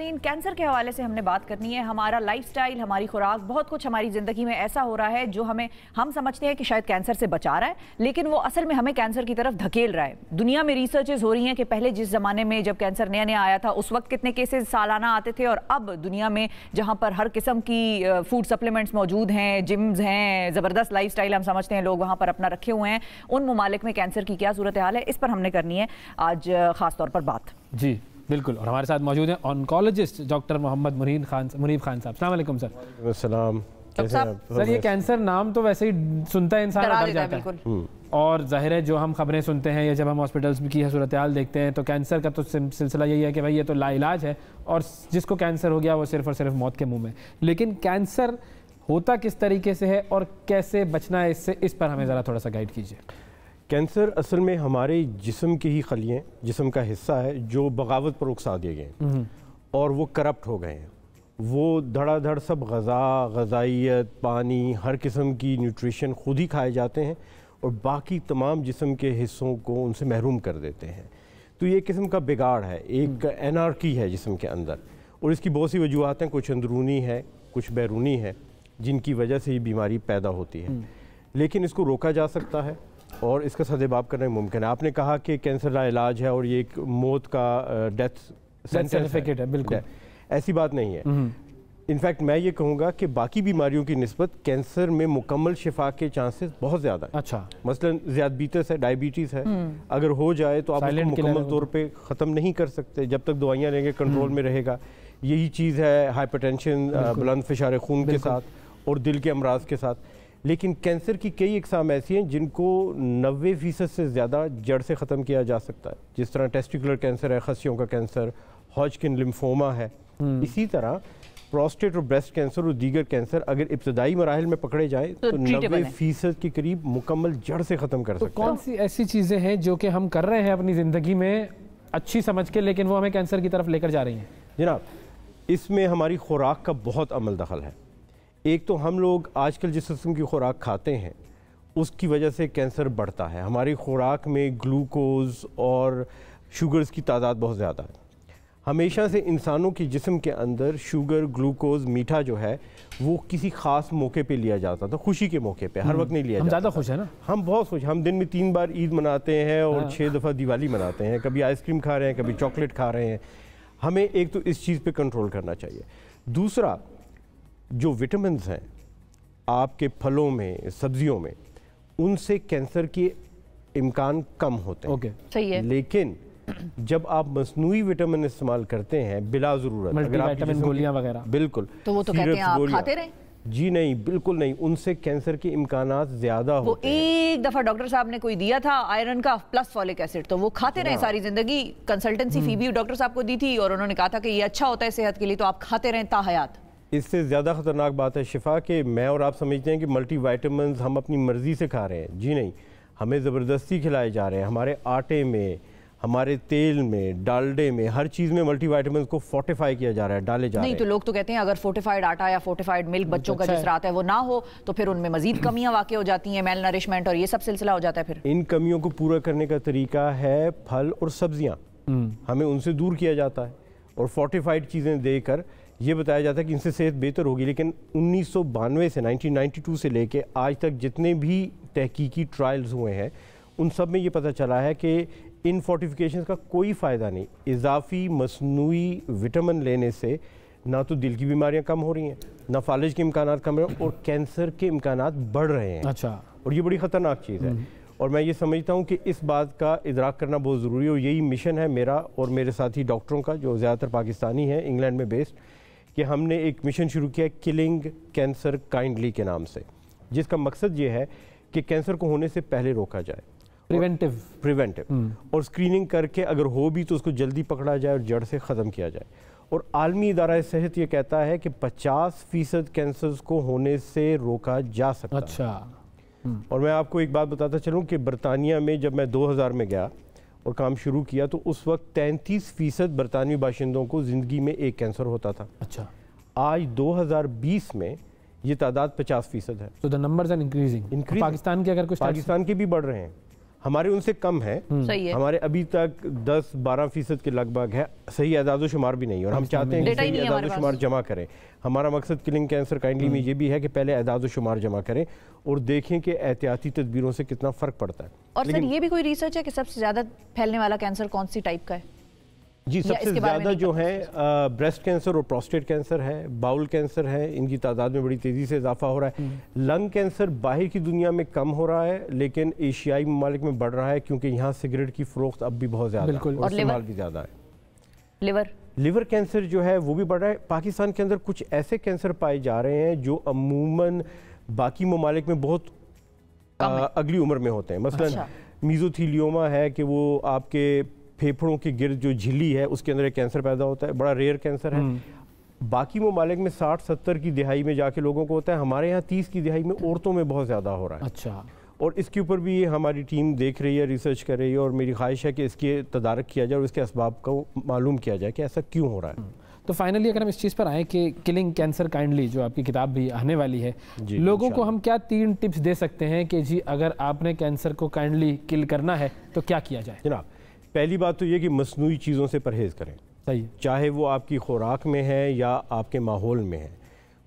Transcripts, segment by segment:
नाजरीन कैंसर के हवाले से हमने बात करनी है हमारा लाइफस्टाइल हमारी खुराक बहुत कुछ हमारी ज़िंदगी में ऐसा हो रहा है जो हमें हम समझते हैं कि शायद कैंसर से बचा रहा है लेकिन वो असल में हमें कैंसर की तरफ धकेल रहा है दुनिया में रिसर्चेज हो रही हैं कि पहले जिस ज़माने में जब कैंसर नया नया आया था उस वक्त कितने केसेज सालाना आते थे और अब दुनिया में जहाँ पर हर किस्म की फूड सप्लीमेंट्स मौजूद हैं जिम्स हैं ज़बरदस्त लाइफ हम समझते हैं लोग वहाँ पर अपना रखे हुए हैं उन ममालिक में कैंसर की क्या सूरत हाल है इस पर हमने करनी है आज ख़ास तौर पर बात जी बिल्कुल और हमारे साथ मौजूद हैं ऑनकोलॉजिस्ट डॉक्टर मोहम्मद मुरीन खान मुनीब खान साहब सलाम वालेकुम सर सलाम सर ये कैंसर नाम तो वैसे ही सुनता है इंसान डर जाता है हम्म। और जाहिर है जो हम खबरें सुनते हैं या जब हम हॉस्पिटल्स की सूरत हाल देखते हैं तो कैंसर का तो सिलसिला यही है कि भाई ये तो लाइलाज है और जिसको कैंसर हो गया वो सिर्फ और सिर्फ मौत के मुंह में लेकिन कैंसर होता किस तरीके से है और कैसे बचना है इससे इस पर हमें ज़रा थोड़ा सा गाइड कीजिए कैंसर असल में हमारे जिसम के ही खलिए जिसम का हिस्सा है जो बगावत पर उकसा दिए गए हम्म। और वो करप्ट हो गए हैं वो धड़ाधड़ सब गज़ा गजाइत पानी हर किस्म की न्यूट्रिशन खुद ही खाए जाते हैं और बाकी तमाम जिसम के हिस्सों को उनसे महरूम कर देते हैं तो ये किस्म का बिगाड़ है एक की हम्म। है जिसम के अंदर और इसकी बहुत सी वजूहत हैं कुछ अंदरूनी है कुछ बैरूनी है जिनकी वजह से ये बीमारी पैदा होती है हम्म। लेकिन इसको रोका जा सकता है और इसका सदेबाप करना मुमकिन है आपने कहा कि कैंसर का इलाज है और ये एक मौत का डेथ सर्टिफिकेट है बिल्कुल ऐसी बात नहीं है हम्म। इनफैक्ट मैं ये कहूँगा कि बाकी बीमारियों की नस्बत कैंसर में मुकम्मल शिफा के चांसेस बहुत ज़्यादा हैं अच्छा मसलन ज्यादबीतस है डायबिटीज़ है हम्म। अगर हो जाए तो आप मुकम्मल तौर पे ख़त्म नहीं कर सकते जब तक दवाइयाँ लेंगे कंट्रोल हम्म। में रहेगा यही चीज़ है हाइपरटेंशन बुलंद फिशार खून के साथ और दिल के अमराज के साथ लेकिन कैंसर की कई इकसाम ऐसी हैं जिनको नबे फ़ीसद से ज़्यादा जड़ से ख़त्म किया जा सकता है जिस तरह टेस्टिकुलर कैंसर है खसियों का कैंसर हॉजकिन लिम्फोमा है हम्म। इसी तरह प्रोस्टेट और ब्रेस्ट कैंसर और दीगर कैंसर अगर इब्तदाई मराहल में पकड़े जाए तो, तो नब्बे फीसद के करीब मुकम्मल जड़ से ख़त्म कर तो सकते कौन सी ऐसी चीज़ें हैं जो कि हम कर रहे हैं अपनी ज़िंदगी में अच्छी समझ के लेकिन वो हमें कैंसर की तरफ लेकर जा रही हैं जनाब इसमें हमारी खुराक का बहुत अमल दखल है एक तो हम लोग आजकल जिस किस्म की खुराक खाते हैं उसकी वजह से कैंसर बढ़ता है हमारी खुराक में ग्लूकोज और शुगर्स की तादाद बहुत ज़्यादा है हमेशा से इंसानों के जिस्म के अंदर शुगर ग्लूकोज मीठा जो है वो किसी ख़ास मौके पे लिया जाता था खुशी के मौके पे हर हम्म। वक्त नहीं लिया जाता ज़्यादा खुश है ना हम बहुत खुश हम दिन में तीन बार ईद मनाते हैं और हाँ। छः दफ़ा दिवाली मनाते हैं कभी आइसक्रीम खा रहे हैं कभी चॉकलेट खा रहे हैं हमें एक तो इस चीज़ पर कंट्रोल करना चाहिए दूसरा जो विटामिन हैं आपके फलों में सब्जियों में उनसे कैंसर के इम्कान कम होते हैं okay. सही है लेकिन जब आप मसनू विटामिन इस्तेमाल करते हैं बिला ज़रूरत अगर गोलियां वगैरह बिल्कुल तो वो तो कहते हैं आप खाते रहे जी नहीं बिल्कुल नहीं उनसे कैंसर के इम्कान ज्यादा वो एक दफा डॉक्टर साहब ने कोई दिया था आयरन का प्लस फॉलिक एसिड तो वो खाते रहे हाँ। सारी जिंदगी कंसल्टेंसी फी हम्म। भी डॉक्टर साहब को दी थी और उन्होंने कहा था कि ये अच्छा होता है सेहत के लिए तो आप खाते ता ताहयात इससे ज़्यादा ख़तरनाक बात है शिफा कि मैं और आप समझते हैं कि मल्टी वाइटमिन हम अपनी मर्ज़ी से खा रहे हैं जी नहीं हमें ज़बरदस्ती खिलाए जा रहे हैं हमारे आटे में हमारे तेल में डालडे में हर चीज़ में मल्टी मल्टीवाइटामिन को फोर्टिफाई किया जा रहा है डाले जा नहीं रहे तो लोग तो कहते हैं अगर फोर्टिफाइड आटा या फोर्टिफाइड अच्छा, मिल्क बच्चों का अच्छा। जिस रात है वो ना हो तो फिर उनमें मजीद कमियाँ वाकई हो जाती हैं मेल नरिशमेंट और ये सब सिलसिला हो जाता है फिर इन कमियों को पूरा करने का तरीका है फल और सब्जियाँ हम्म। हमें उनसे दूर किया जाता है और फोर्टिफाइड चीज़ें देकर ये बताया जाता है कि इनसे सेहत बेहतर होगी लेकिन उन्नीस से 1992 से लेके आज तक जितने भी तहकीकी ट्रायल्स हुए हैं उन सब में ये पता चला है कि इन फोर्टिफिकेशन का कोई फ़ायदा नहीं इजाफी मसनू विटामिन लेने से ना तो दिल की बीमारियां कम हो रही हैं ना फालिज के इम्कान कम रहे हैं और कैंसर के इम्कान बढ़ रहे हैं अच्छा और ये बड़ी ख़तरनाक चीज़ है हम्म। और मैं ये समझता हूँ कि इस बात का इदराक करना बहुत ज़रूरी है और यही मिशन है मेरा और मेरे साथी डॉक्टरों का जो ज़्यादातर पाकिस्तानी है इंग्लैंड में बेस्ड कि हमने एक मिशन शुरू किया किलिंग कैंसर काइंडली के नाम से जिसका मकसद ये है कि कैंसर को होने से पहले रोका जाए प्रिवेंटिव प्रिवेंटिव और स्क्रीनिंग हम्म। करके अगर हो भी तो उसको जल्दी पकड़ा जाए और जड़ से ख़त्म किया जाए और आलमी इदारा सेहत ये कहता है कि 50 फीसद कैंसर को होने से रोका जा सकता अच्छा हम्म। और मैं आपको एक बात बताता चलूँ कि बरतानिया में जब मैं 2000 में गया और काम शुरू किया तो उस वक्त तैंतीस फ़ीसद बरतानवी बाशिंदों को ज़िंदगी में एक कैंसर होता था अच्छा आज 2020 में ये तादाद 50 फ़ीसद है तो the numbers are increasing Pakistan के अगर कुछ पाकिस्तान के भी बढ़ रहे हैं हमारे उनसे कम है हम्म। हमारे अभी तक 10-12 फीसद के लगभग है सही आजाद शुमार भी नहीं और हम चाहते हैं कि सही शुमार जमा करें हमारा मकसद किलिंग कैंसर काइंडली में हम्म। ये भी है कि पहले आजाद शुमार जमा करें और देखें कि एहतियाती तदबीरों से कितना फ़र्क पड़ता है और सर ये भी कोई रिसर्च है कि सबसे ज़्यादा फैलने वाला कैंसर कौन सी टाइप का है जी सबसे ज़्यादा जो है ब्रेस्ट कैंसर और प्रोस्टेट कैंसर है बाउल कैंसर है इनकी तादाद में बड़ी तेज़ी से इजाफा हो रहा है लंग हम्म। कैंसर बाहर की दुनिया में कम हो रहा है लेकिन एशियाई ममालिक में बढ़ रहा है क्योंकि यहाँ सिगरेट की फरोख्त अब भी बहुत ज़्यादा है और इस्तेमाल भी ज़्यादा है लिवर लिवर कैंसर जो है वो भी बढ़ रहा है पाकिस्तान के अंदर कुछ ऐसे कैंसर पाए जा रहे हैं जो अमूमन बाकी ममालिक में बहुत अगली उम्र में होते हैं मसलन मीजोथीलियोमा अच्छा। है कि वो आपके फेफड़ों के गिर जो झिल्ली है उसके अंदर एक कैंसर पैदा होता है बड़ा रेयर कैंसर है हम्म। बाकी ममालिक में साठ सत्तर की दिहाई में जाके लोगों को होता है हमारे यहाँ तीस की दिहाई में औरतों में बहुत ज़्यादा हो रहा है अच्छा और इसके ऊपर भी ये हमारी टीम देख रही है रिसर्च कर रही है और मेरी ख्वाहिश है कि इसके तदारक किया जाए और इसके इसबाब को मालूम किया जाए कि ऐसा क्यों हो रहा है हम्म। तो फाइनली अगर हम इस चीज़ पर आएँ कि किलिंग कैंसर काइंडली जो आपकी किताब भी आने वाली है लोगों को हम क्या तीन टिप्स दे सकते हैं कि जी अगर आपने कैंसर को काइंडली किल करना है तो क्या किया जाए जनाब पहली बात तो ये कि मसनू चीज़ों से परहेज़ करें सही चाहे वो आपकी खुराक में है या आपके माहौल में है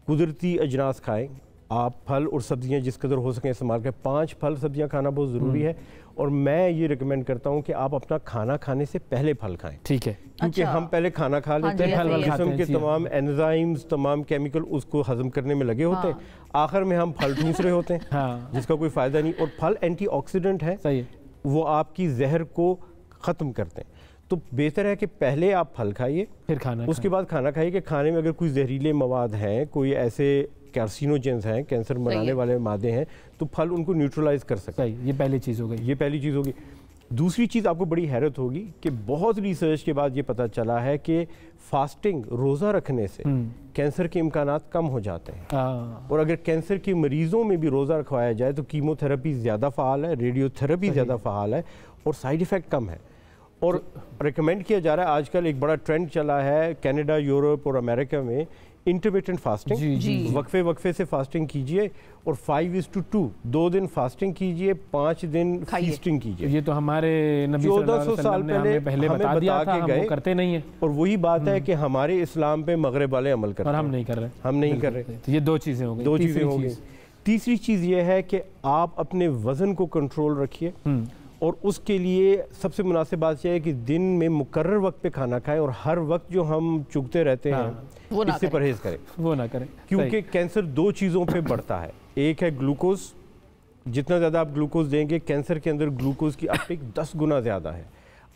कुदरती अजनास खाएँ आप फल और सब्ज़ियाँ जिस कदर हो सकें इस्तेमाल करें पाँच फल सब्ज़ियाँ खाना बहुत ज़रूरी हम्म। है और मैं ये रिकमेंड करता हूँ कि आप अपना खाना खाने से पहले फल खाएं ठीक है क्योंकि अच्छा। हम पहले खाना खा हाँ लेते हैं फल हाँ जिसम के तमाम एनजाइम्स तमाम केमिकल उसको हजम करने में लगे होते हैं हाँ। आखिर में हम फल ठूस रहे होते हैं जिसका कोई फ़ायदा नहीं और फल ऑक्सीडेंट है वो आपकी जहर को ख़त्म करते हैं तो बेहतर है कि पहले आप फल खाइए फिर खाना उसके बाद खाना खाइए कि खाने में अगर कोई जहरीले मवाद हैं कोई ऐसे कैर्सिनोजेंस हैं कैंसर मनाने वाले मादे हैं तो फल उनको न्यूट्रलाइज कर सकते हैं ये पहली चीज़ हो गई ये पहली चीज़ होगी दूसरी चीज़ आपको बड़ी हैरत होगी कि बहुत रिसर्च के बाद ये पता चला है कि फास्टिंग रोज़ा रखने से कैंसर हम्म। के इम्कान कम हो जाते हैं हाँ। और अगर कैंसर के मरीज़ों में भी रोज़ा रखवाया जाए तो कीमोथेरेपी ज़्यादा फ़ाल है रेडियोथेरेपी ज़्यादा फ़ाल है और साइड इफ़ेक्ट कम है और रिकमेंड किया जा रहा है आजकल एक बड़ा ट्रेंड चला है कनाडा यूरोप और अमेरिका में इंटरमीडियट फास्टिंग जी, जी। वक्फे वक्फे से फास्टिंग कीजिए और फाइव इज टू टू दो दिन फास्टिंग कीजिए पांच दिन फीस्टिंग कीजिए ये तो हमारे चौदह सौ साल पहले पहले हमें बता, दिया था, गए करते नहीं है और वही बात है हम्म। कि हमारे इस्लाम पे मगरब वाले अमल कर हम नहीं कर रहे हम नहीं कर रहे ये दो चीज़ें दो चीज़ें होंगी तीसरी चीज़ ये है कि आप अपने वजन को कंट्रोल रखिए हम्म। और उसके लिए सबसे मुनासिब बात यह है कि दिन में मुकर वक्त पे खाना खाएं और हर वक्त जो हम चुगते रहते हाँ। हैं वो इससे परहेज करें वो ना करें क्योंकि कैंसर दो चीज़ों पे बढ़ता है एक है ग्लूकोज जितना ज़्यादा आप ग्लूकोज देंगे कैंसर के अंदर ग्लूकोज की अपटेक दस गुना ज़्यादा है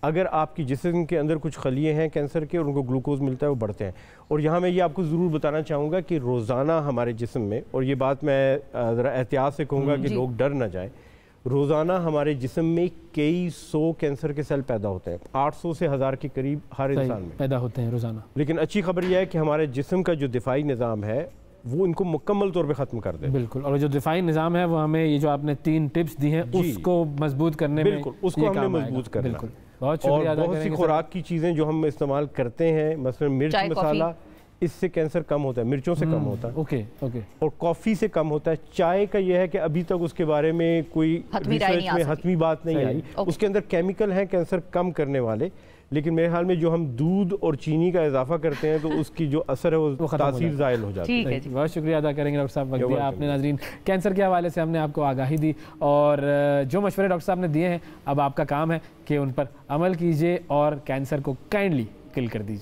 अगर आपकी जिसम के अंदर कुछ खलिए हैं कैंसर के और उनको ग्लूकोज मिलता है वो बढ़ते हैं और यहाँ मैं ये आपको ज़रूर बताना चाहूँगा कि रोज़ाना हमारे जिसम में और ये बात मैं ज़रा एहतियात से कहूँगा हम्म। कि लोग डर ना जाएँ रोज़ाना हमारे जिसम में कई सौ कैंसर के सेल पैदा होते हैं 800 से हज़ार के करीब हर इंसान में पैदा होते हैं रोज़ाना लेकिन अच्छी खबर यह है कि हमारे जिसम का जो दिफाई निज़ाम है वो इनको मुकम्मल तौर पे ख़त्म कर दे बिल्कुल और जो दिफाई निज़ाम है वो हमें ये जो आपने तीन टिप्स दी हैं उसको मजबूत करने में उसको मजबूत करना बिल्कुल बहुत और बहुत सी खुराक की चीज़ें जो हम इस्तेमाल करते हैं मसलन मिर्च मसाला इससे कैंसर कम होता है मिर्चों से कम हम्म, होता है ओके ओके और कॉफ़ी से कम होता है चाय का यह है कि अभी तक उसके बारे में कोई रिसर्च में हतमी बात नहीं आई उसके अंदर केमिकल हैं कैंसर कम करने वाले लेकिन मेरे ख्याल में जो हम दूध और चीनी का इजाफा करते हैं तो उसकी जो असर है वो तासीर जायल हो जाती है बहुत शुक्रिया अदा करेंगे डॉक्टर साहब वक्त दिया आपने नाजरीन कैंसर के हवाले से हमने आपको आगाही दी और जो मशवरे डॉक्टर साहब ने दिए हैं अब आपका काम है कि उन पर अमल कीजिए और कैंसर को काइंडली किल कर दीजिए